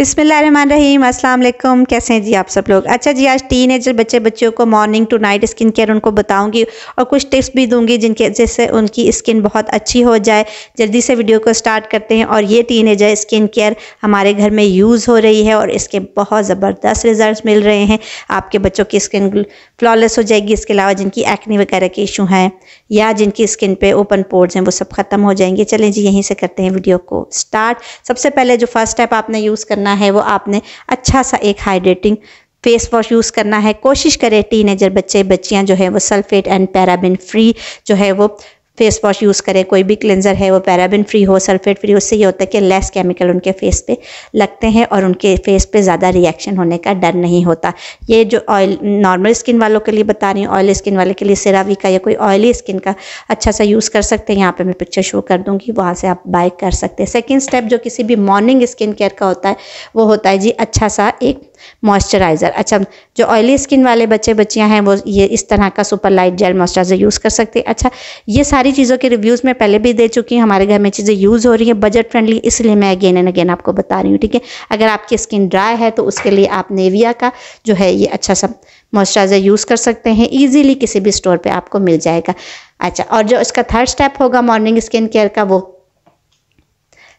बिसमीम असल कैसे हैं जी आप सब लोग अच्छा जी आज टीन एजर बच्चे बच्चों को morning to night skin care उनको बताऊंगी और कुछ टिप्स भी दूंगी जिनके जैसे उनकी स्किन बहुत अच्छी हो जाए जल्दी से वीडियो को स्टार्ट करते हैं और ये टीन एजर स्किन केयर हमारे घर में यूज़ हो रही है और इसके बहुत ज़बरदस्त रिजल्ट मिल रहे हैं आपके बच्चों की स्किन फ्लॉलेस हो जाएगी इसके अलावा जिनकी एक्नी वगैरह के इशू हैं या जिनकी स्किन पर ओपन पोर्ट्स हैं वो सब ख़त्म हो जाएंगे चलें जी यहीं से करते हैं वीडियो को स्टार्ट सबसे पहले जो फर्स्ट स्टेप आपने यूज़ करना करना है वो आपने अच्छा सा एक हाइड्रेटिंग फेस वॉश यूज़ करना है कोशिश करें टीनेजर बच्चे बच्चियां जो है वो सल्फेट एंड पैराबिन फ्री जो है वो फेस वॉश यूज़ करें कोई भी क्लेंजर है वो पैराबिन फ्री हो सल्फेट फ्री हो उससे ये होता है कि लेस केमिकल उनके फेस पे लगते हैं और उनके फेस पे ज़्यादा रिएक्शन होने का डर नहीं होता ये जो ऑयल नॉर्मल स्किन वालों के लिए बता रही हूँ ऑयली स्किन वाले के लिए सिरावी का या कोई ऑयली स्किन का अच्छा सा यूज़ कर सकते हैं यहाँ पर मैं पिक्चर शो कर दूँगी वहाँ से आप बाय कर सकते हैं सेकेंड स्टेप जो किसी भी मॉर्निंग स्किन केयर का होता है वो होता है जी अच्छा सा एक मॉइस्चराइज़र अच्छा जो ऑयली स्किन वाले बच्चे बच्चियाँ हैं वो ये इस तरह का super light gel moisturiser use कर सकते हैं अच्छा ये सारी सारी चीज़ों के रिव्यूज़ मैं पहले भी दे चुकी हूँ हमारे घर में चीज़ें यूज़ हो रही है बजट फ्रेंडली इसलिए मैं अगेन एंड अगेन आपको बता रही हूँ ठीक है अगर आपकी स्किन ड्राई है तो उसके लिए आप नेविया का जो है ये अच्छा सा मॉइस्चराइज़र यूज़ कर सकते हैं ईजिली किसी भी स्टोर पर आपको मिल जाएगा अच्छा और जो इसका थर्ड स्टेप होगा मॉर्निंग स्किन केयर का वो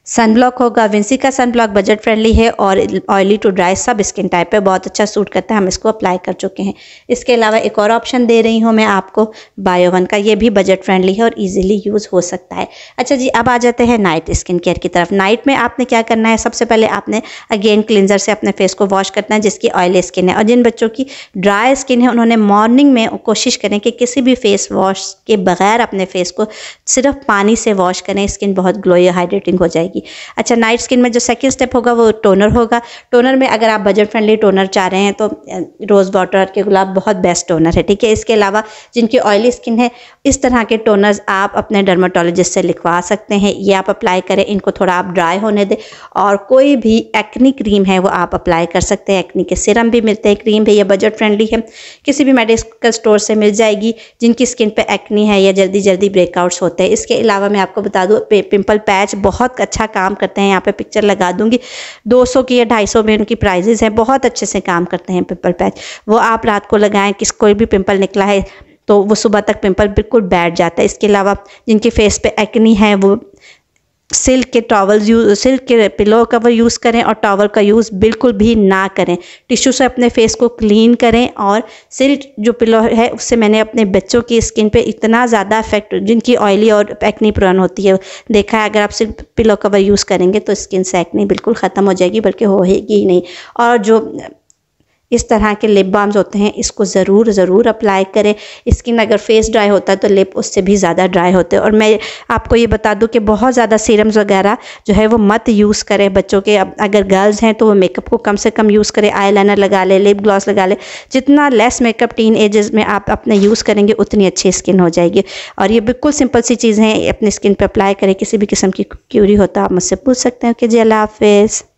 सन ब्लॉक होगा विंसी का सन ब्लॉक बजट फ्रेंडली है और ऑयली टू ड्राई सब स्किन टाइप पे बहुत अच्छा सूट करता है हम इसको अप्लाई कर चुके हैं इसके अलावा एक और ऑप्शन दे रही हूँ मैं आपको बायो वन का ये भी बजट फ्रेंडली है और इजीली यूज़ हो सकता है अच्छा जी अब आ जाते हैं नाइट स्किन केयर की तरफ नाइट में आपने क्या करना है सबसे पहले आपने अगेन क्लिनजर से अपने फेस को वॉश करना है जिसकी ऑयली स्किन है और जिन बच्चों की ड्राई स्किन है उन्होंने मॉर्निंग में कोशिश करें कि किसी भी फेस वॉश के बगैर अपने फेस को सिर्फ पानी से वॉश करें स्किन बहुत ग्लोई हाइड्रेटिंग हो जाएगी जाएगी अच्छा नाइट स्किन में जो सेकेंड स्टेप होगा वो टोनर होगा टोनर में अगर आप बजट फ्रेंडली टोनर चाह रहे हैं तो रोज़ वाटर के गुलाब बहुत बेस्ट टोनर है ठीक है इसके अलावा जिनकी ऑयली स्किन है इस तरह के टोनर्स आप अपने डर्माटोलॉजिस्ट से लिखवा सकते हैं ये आप अप्लाई करें इनको थोड़ा आप ड्राई होने दें और कोई भी एक्नी क्रीम है वो आप अप्लाई कर सकते हैं एक्नी के सिरम भी मिलते हैं क्रीम भी ये बजट फ्रेंडली है किसी भी मेडिकल स्टोर से मिल जाएगी जिनकी स्किन पर एक्नी है या जल्दी जल्दी ब्रेकआउट्स होते हैं इसके अलावा मैं आपको बता दूँ पिम्पल पैच बहुत अच्छा अच्छा काम करते हैं यहाँ पे पिक्चर लगा दूंगी 200 की या 250 में उनकी प्राइजेज़ हैं बहुत अच्छे से काम करते हैं पिंपल पैच वो आप रात को लगाएं किस कोई भी पिंपल निकला है तो वो सुबह तक पिंपल बिल्कुल बैठ जाता है इसके अलावा जिनके फेस पे एक्नी है वो सिल्क के टॉवल यूज सिल्क के पिलो कवर यूज़ करें और टॉवल का यूज़ बिल्कुल भी ना करें टिश्यू से अपने फेस को क्लीन करें और सिल्क जो पिलो है उससे मैंने अपने बच्चों की स्किन पे इतना ज़्यादा इफेक्ट जिनकी ऑयली और एक्नी प्रोन होती है देखा है अगर आप सिल्क पिलो कवर यूज़ करेंगे तो स्किन से एक्नी बिल्कुल ख़त्म हो जाएगी बल्कि होएगी ही नहीं और जो इस तरह के लिप बाम्स होते हैं इसको ज़रूर ज़रूर अप्लाई करें स्किन अगर फेस ड्राई होता है तो लिप उससे भी ज़्यादा ड्राई होते हैं और मैं आपको ये बता दूँ कि बहुत ज़्यादा सीरम्स वगैरह जो है वो मत यूज़ करें बच्चों के अब अगर गर्ल्स हैं तो वो मेकअप को कम से कम यूज़ करें आई लगा लें लिप ग्लॉस लगा लें जितना लेस मेकअप टीन एजेस में आप अपने यूज़ करेंगे उतनी अच्छी स्किन हो जाएगी और ये बिल्कुल सिंपल सी चीज़ें अपनी स्किन पर अप्लाई करें किसी भी किस्म की क्यूरी हो तो आप मुझसे पूछ सकते हैं कि जी अल्लाह हाफिज़